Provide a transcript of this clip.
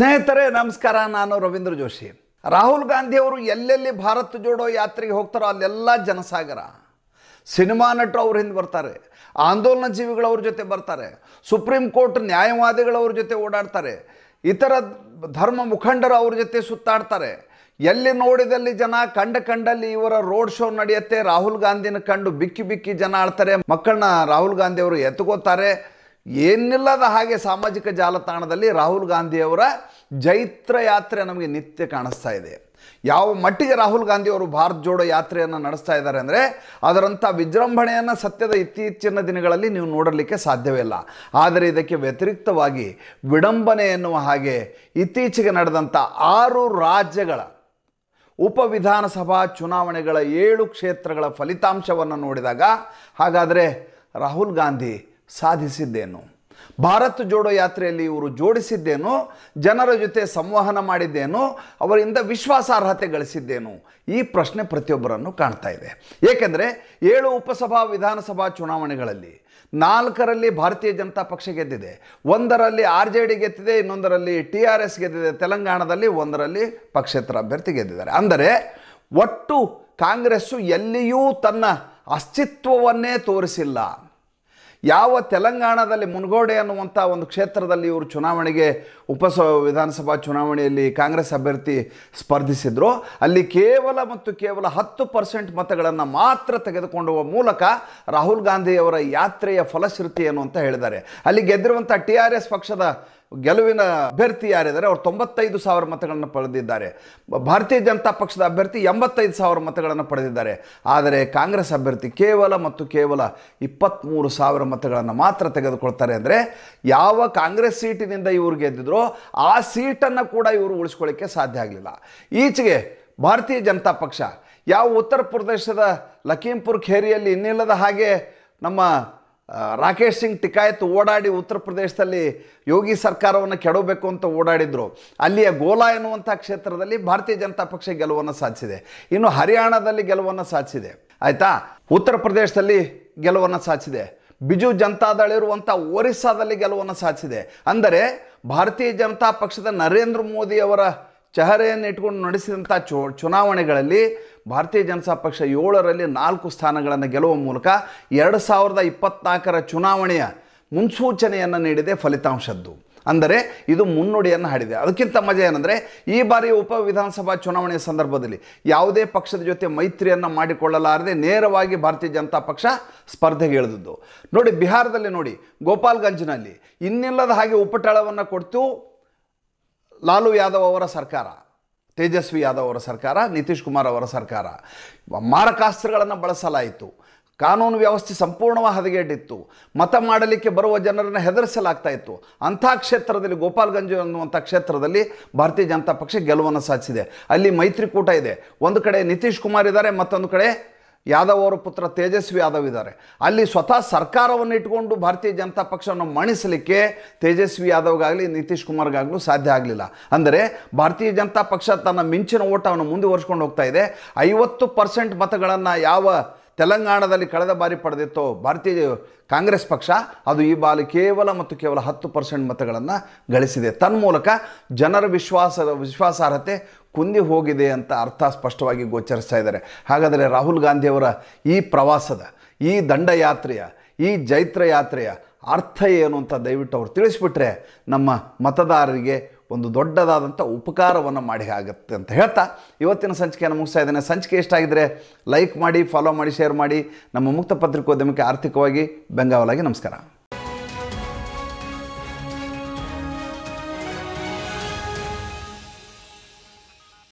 ಸ್ನೇಹಿತರೆ ನಮಸ್ಕಾರ ನಾನು ರವೀಂದ್ರ ಜೋಶಿ ರಾಹುಲ್ ಗಾಂಧಿ ಅವರು ಎಲ್ಲೆಲ್ಲಿ ಭಾರತ್ ಜೋಡೋ ಯಾತ್ರೆಗೆ ಹೋಗ್ತಾರೋ ಅಲ್ಲೆಲ್ಲ ಜನಸಾಗರ ಸಿನಿಮಾ ನಟರು ಅವ್ರ ಹಿಂದೆ ಬರ್ತಾರೆ ಆಂದೋಲನ ಜೀವಿಗಳವ್ರ ಜೊತೆ ಬರ್ತಾರೆ ಸುಪ್ರೀಂ ಕೋರ್ಟ್ ನ್ಯಾಯವಾದಿಗಳವ್ರ ಜೊತೆ ಓಡಾಡ್ತಾರೆ ಇತರ ಧರ್ಮ ಮುಖಂಡರು ಅವ್ರ ಜೊತೆ ಸುತ್ತಾಡ್ತಾರೆ ಎಲ್ಲಿ ನೋಡಿದಲ್ಲಿ ಜನ ಕಂಡ ಕಂಡಲ್ಲಿ ಇವರ ರೋಡ್ ಶೋ ನಡೆಯುತ್ತೆ ರಾಹುಲ್ ಗಾಂಧಿನ ಕಂಡು ಬಿಕ್ಕಿ ಬಿಕ್ಕಿ ಜನ ಆಡ್ತಾರೆ ಮಕ್ಕಳನ್ನ ರಾಹುಲ್ ಗಾಂಧಿ ಅವರು ಎತ್ಕೋತಾರೆ ಏನಿಲ್ಲದ ಹಾಗೆ ಸಾಮಾಜಿಕ ಜಾಲತಾಣದಲ್ಲಿ ರಾಹುಲ್ ಗಾಂಧಿಯವರ ಜೈತ್ರ ಯಾತ್ರೆ ನಮಗೆ ನಿತ್ಯ ಕಾಣಿಸ್ತಾ ಇದೆ ಯಾವ ಮಟ್ಟಿಗೆ ರಾಹುಲ್ ಗಾಂಧಿ ಅವರು ಭಾರತ್ ಜೋಡೋ ಯಾತ್ರೆಯನ್ನು ನಡೆಸ್ತಾ ಇದ್ದಾರೆ ಅಂದರೆ ಅದರಂಥ ವಿಜೃಂಭಣೆಯನ್ನು ಸತ್ಯದ ಇತ್ತೀಚಿನ ದಿನಗಳಲ್ಲಿ ನೀವು ನೋಡಲಿಕ್ಕೆ ಸಾಧ್ಯವಿಲ್ಲ ಆದರೆ ಇದಕ್ಕೆ ವ್ಯತಿರಿಕ್ತವಾಗಿ ವಿಡಂಬನೆ ಎನ್ನುವ ಹಾಗೆ ಇತ್ತೀಚೆಗೆ ನಡೆದಂಥ ಆರು ರಾಜ್ಯಗಳ ಉಪವಿಧಾನಸಭಾ ಚುನಾವಣೆಗಳ ಏಳು ಕ್ಷೇತ್ರಗಳ ಫಲಿತಾಂಶವನ್ನು ನೋಡಿದಾಗ ಹಾಗಾದರೆ ರಾಹುಲ್ ಗಾಂಧಿ ಸಾಧಿಸಿದ್ದೇನು ಭಾರತ್ ಜೋಡೋ ಯಾತ್ರೆಯಲ್ಲಿ ಇವರು ಜೋಡಿಸಿದ್ದೇನು ಜನರ ಜೊತೆ ಸಂವಹನ ಮಾಡಿದ್ದೇನು ಅವರಿಂದ ವಿಶ್ವಾಸಾರ್ಹತೆ ಗಳಿಸಿದ್ದೇನು ಈ ಪ್ರಶ್ನೆ ಪ್ರತಿಯೊಬ್ಬರನ್ನು ಕಾಣ್ತಾ ಇದೆ ಏಕೆಂದರೆ ಏಳು ಉಪಸಭಾ ವಿಧಾನಸಭಾ ಚುನಾವಣೆಗಳಲ್ಲಿ ನಾಲ್ಕರಲ್ಲಿ ಭಾರತೀಯ ಜನತಾ ಪಕ್ಷ ಗೆದ್ದಿದೆ ಒಂದರಲ್ಲಿ ಆರ್ ಜೆ ಡಿ ಗೆದ್ದಿದೆ ಇನ್ನೊಂದರಲ್ಲಿ ಟಿ ಆರ್ ಎಸ್ ಗೆದ್ದಿದೆ ತೆಲಂಗಾಣದಲ್ಲಿ ಒಂದರಲ್ಲಿ ಪಕ್ಷೇತರ ಅಭ್ಯರ್ಥಿ ಗೆದ್ದಿದ್ದಾರೆ ಅಂದರೆ ಒಟ್ಟು ಕಾಂಗ್ರೆಸ್ಸು ಎಲ್ಲಿಯೂ ತನ್ನ ಅಸ್ತಿತ್ವವನ್ನೇ ತೋರಿಸಿಲ್ಲ ಯಾವ ತೆಲಂಗಾಣದಲ್ಲಿ ಮುನ್ಗೋಡೆ ಅನ್ನುವಂಥ ಒಂದು ಕ್ಷೇತ್ರದಲ್ಲಿ ಇವರು ಚುನಾವಣೆಗೆ ಉಪಸ ವಿಧಾನಸಭಾ ಚುನಾವಣೆಯಲ್ಲಿ ಕಾಂಗ್ರೆಸ್ ಅಭ್ಯರ್ಥಿ ಸ್ಪರ್ಧಿಸಿದ್ರು ಅಲ್ಲಿ ಕೇವಲ ಮತ್ತು ಕೇವಲ ಹತ್ತು ಪರ್ಸೆಂಟ್ ಮತಗಳನ್ನು ಮಾತ್ರ ತೆಗೆದುಕೊಂಡು ಮೂಲಕ ರಾಹುಲ್ ಗಾಂಧಿಯವರ ಯಾತ್ರೆಯ ಫಲಶ್ರುತಿ ಏನು ಅಂತ ಹೇಳಿದ್ದಾರೆ ಅಲ್ಲಿ ಗೆದ್ದಿರುವಂಥ ಟಿ ಆರ್ ಎಸ್ ಪಕ್ಷದ ಗೆಲುವಿನ ಅಭ್ಯರ್ಥಿ ಯಾರಿದ್ದಾರೆ ಅವರು ತೊಂಬತ್ತೈದು ಸಾವಿರ ಮತಗಳನ್ನು ಪಡೆದಿದ್ದಾರೆ ಭಾರತೀಯ ಜನತಾ ಪಕ್ಷದ ಅಭ್ಯರ್ಥಿ ಎಂಬತ್ತೈದು ಸಾವಿರ ಮತಗಳನ್ನು ಪಡೆದಿದ್ದಾರೆ ಆದರೆ ಕಾಂಗ್ರೆಸ್ ಅಭ್ಯರ್ಥಿ ಕೇವಲ ಮತ್ತು ಕೇವಲ ಇಪ್ಪತ್ತ್ಮೂರು ಸಾವಿರ ಮತಗಳನ್ನು ಮಾತ್ರ ತೆಗೆದುಕೊಳ್ತಾರೆ ಅಂದರೆ ಯಾವ ಕಾಂಗ್ರೆಸ್ ಸೀಟಿನಿಂದ ಇವರು ಗೆದ್ದಿದ್ರೋ ಆ ಸೀಟನ್ನು ಕೂಡ ಇವರು ಉಳಿಸ್ಕೊಳ್ಳಿಕ್ಕೆ ಸಾಧ್ಯ ಆಗಲಿಲ್ಲ ಈಚೆಗೆ ಭಾರತೀಯ ಜನತಾ ಪಕ್ಷ ಯಾವ ಉತ್ತರ ಪ್ರದೇಶದ ಲಖೀಂಪುರ್ ಖೇರಿಯಲ್ಲಿ ಇನ್ನಿಲ್ಲದ ಹಾಗೆ ನಮ್ಮ ರಾಕೇಶ್ ಸಿಂಗ್ ಟಿಕಾಯತ್ ಓಡಾಡಿ ಉತ್ತರ ಪ್ರದೇಶದಲ್ಲಿ ಯೋಗಿ ಸರ್ಕಾರವನ್ನು ಕೆಡಬೇಕು ಅಂತ ಓಡಾಡಿದರು ಅಲ್ಲಿಯ ಗೋಲಾ ಎನ್ನುವಂಥ ಕ್ಷೇತ್ರದಲ್ಲಿ ಭಾರತೀಯ ಜನತಾ ಪಕ್ಷ ಗೆಲುವನ್ನು ಸಾಧಿಸಿದೆ ಇನ್ನು ಹರಿಯಾಣದಲ್ಲಿ ಗೆಲುವನ್ನು ಸಾಧಿಸಿದೆ ಆಯಿತಾ ಉತ್ತರ ಪ್ರದೇಶದಲ್ಲಿ ಗೆಲುವನ್ನು ಸಾಧಿಸಿದೆ ಬಿಜು ಜನತಾದಳ ಇರುವಂಥ ಒರಿಸ್ಸಾದಲ್ಲಿ ಗೆಲುವನ್ನು ಸಾಧಿಸಿದೆ ಅಂದರೆ ಭಾರತೀಯ ಜನತಾ ಪಕ್ಷದ ನರೇಂದ್ರ ಮೋದಿಯವರ ಚಹರೆಯನ್ನು ಇಟ್ಕೊಂಡು ನಡೆಸಿದಂಥ ಚೋ ಚುನಾವಣೆಗಳಲ್ಲಿ ಭಾರತೀಯ ಜನತಾ ಪಕ್ಷ ಏಳರಲ್ಲಿ ನಾಲ್ಕು ಸ್ಥಾನಗಳನ್ನು ಗೆಲ್ಲುವ ಮೂಲಕ ಎರಡು ಸಾವಿರದ ಇಪ್ಪತ್ನಾಲ್ಕರ ಚುನಾವಣೆಯ ಮುನ್ಸೂಚನೆಯನ್ನು ನೀಡಿದೆ ಫಲಿತಾಂಶದ್ದು ಅಂದರೆ ಇದು ಮುನ್ನುಡಿಯನ್ನು ಹಾಡಿದೆ ಅದಕ್ಕಿಂತ ಮಜಾ ಏನಂದರೆ ಈ ಬಾರಿ ಉಪ ವಿಧಾನಸಭಾ ಚುನಾವಣೆಯ ಸಂದರ್ಭದಲ್ಲಿ ಯಾವುದೇ ಪಕ್ಷದ ಜೊತೆ ಮೈತ್ರಿಯನ್ನು ಮಾಡಿಕೊಳ್ಳಲಾರದೆ ನೇರವಾಗಿ ಭಾರತೀಯ ಜನತಾ ಪಕ್ಷ ಸ್ಪರ್ಧೆಗೆ ಇಳಿದದ್ದು ನೋಡಿ ಬಿಹಾರದಲ್ಲಿ ನೋಡಿ ಗೋಪಾಲ್ಗಂಜ್ನಲ್ಲಿ ಇನ್ನಿಲ್ಲದ ಹಾಗೆ ಉಪಟಳವನ್ನು ಕೊಡ್ತು ಲಾಲು ಯಾದವ್ ಅವರ ಸರ್ಕಾರ ತೇಜಸ್ವಿ ಯಾದವ್ ಅವರ ಸರ್ಕಾರ ನಿತೀಶ್ ಕುಮಾರ್ ಅವರ ಸರ್ಕಾರ ಮಾರಕಾಸ್ತ್ರಗಳನ್ನು ಬಳಸಲಾಯಿತು ಕಾನೂನು ವ್ಯವಸ್ಥೆ ಸಂಪೂರ್ಣವಾಗಿ ಹದಗೆಟ್ಟಿತ್ತು ಮತ ಮಾಡಲಿಕ್ಕೆ ಬರುವ ಜನರನ್ನು ಹೆದರಿಸಲಾಗ್ತಾ ಇತ್ತು ಅಂಥ ಕ್ಷೇತ್ರದಲ್ಲಿ ಗೋಪಾಲ್ಗಂಜ್ ಅನ್ನುವಂಥ ಕ್ಷೇತ್ರದಲ್ಲಿ ಭಾರತೀಯ ಜನತಾ ಪಕ್ಷ ಗೆಲುವನ್ನು ಸಾಧಿಸಿದೆ ಅಲ್ಲಿ ಮೈತ್ರಿಕೂಟ ಇದೆ ಒಂದು ಕಡೆ ನಿತೀಶ್ ಕುಮಾರ್ ಇದ್ದಾರೆ ಮತ್ತೊಂದು ಕಡೆ ಯಾದವ್ ಅವರ ಪುತ್ರ ತೇಜಸ್ವಿ ಯಾದವ್ ಇದ್ದಾರೆ ಅಲ್ಲಿ ಸ್ವತಃ ಸರ್ಕಾರವನ್ನು ಇಟ್ಕೊಂಡು ಭಾರತೀಯ ಜನತಾ ಪಕ್ಷವನ್ನು ಮಣಿಸಲಿಕ್ಕೆ ತೇಜಸ್ವಿ ಯಾದವ್ಗಾಗಲಿ ನಿತೀಶ್ ಕುಮಾರ್ಗಾಗಲೂ ಸಾಧ್ಯ ಆಗಲಿಲ್ಲ ಅಂದರೆ ಭಾರತೀಯ ಜನತಾ ಪಕ್ಷ ತನ್ನ ಮಿಂಚಿನ ಓಟವನ್ನು ಮುಂದುವರಿಸ್ಕೊಂಡು ಹೋಗ್ತಾ ಇದೆ ಐವತ್ತು ಪರ್ಸೆಂಟ್ ಮತಗಳನ್ನು ಯಾವ ತೆಲಂಗಾಣದಲ್ಲಿ ಕಳೆದ ಬಾರಿ ಪಡೆದಿತ್ತು ಭಾರತೀಯ ಕಾಂಗ್ರೆಸ್ ಪಕ್ಷ ಅದು ಈ ಬಾರಿ ಕೇವಲ ಮತ್ತು ಕೇವಲ ಹತ್ತು ಪರ್ಸೆಂಟ್ ಮತಗಳನ್ನು ಗಳಿಸಿದೆ ತನ್ಮೂಲಕ ಜನರ ವಿಶ್ವಾಸ ವಿಶ್ವಾಸಾರ್ಹತೆ ಕುಂದಿ ಹೋಗಿದೆ ಅಂತ ಅರ್ಥ ಸ್ಪಷ್ಟವಾಗಿ ಗೋಚರಿಸ್ತಾ ಇದ್ದಾರೆ ಹಾಗಾದರೆ ರಾಹುಲ್ ಗಾಂಧಿಯವರ ಈ ಪ್ರವಾಸದ ಈ ದಂಡಯಾತ್ರೆಯ ಈ ಜೈತ್ರ ಯಾತ್ರೆಯ ಅರ್ಥ ಏನು ಅಂತ ದಯವಿಟ್ಟು ಅವರು ತಿಳಿಸಿಬಿಟ್ರೆ ನಮ್ಮ ಮತದಾರರಿಗೆ ಒಂದು ದೊಡ್ಡದಾದಂಥ ಉಪಕಾರವನ್ನು ಮಾಡಿ ಆಗುತ್ತೆ ಅಂತ ಹೇಳ್ತಾ ಇವತ್ತಿನ ಸಂಚಿಕೆಯನ್ನು ಮುಗಿಸ್ತಾ ಇದ್ದೇನೆ ಸಂಚಿಕೆ ಎಷ್ಟಾಗಿದ್ದರೆ ಲೈಕ್ ಮಾಡಿ ಫಾಲೋ ಮಾಡಿ ಶೇರ್ ಮಾಡಿ ನಮ್ಮ ಮುಕ್ತ ಪತ್ರಿಕೋದ್ಯಮಕ್ಕೆ ಆರ್ಥಿಕವಾಗಿ ಬೆಂಗಾವಲಾಗಿ ನಮಸ್ಕಾರ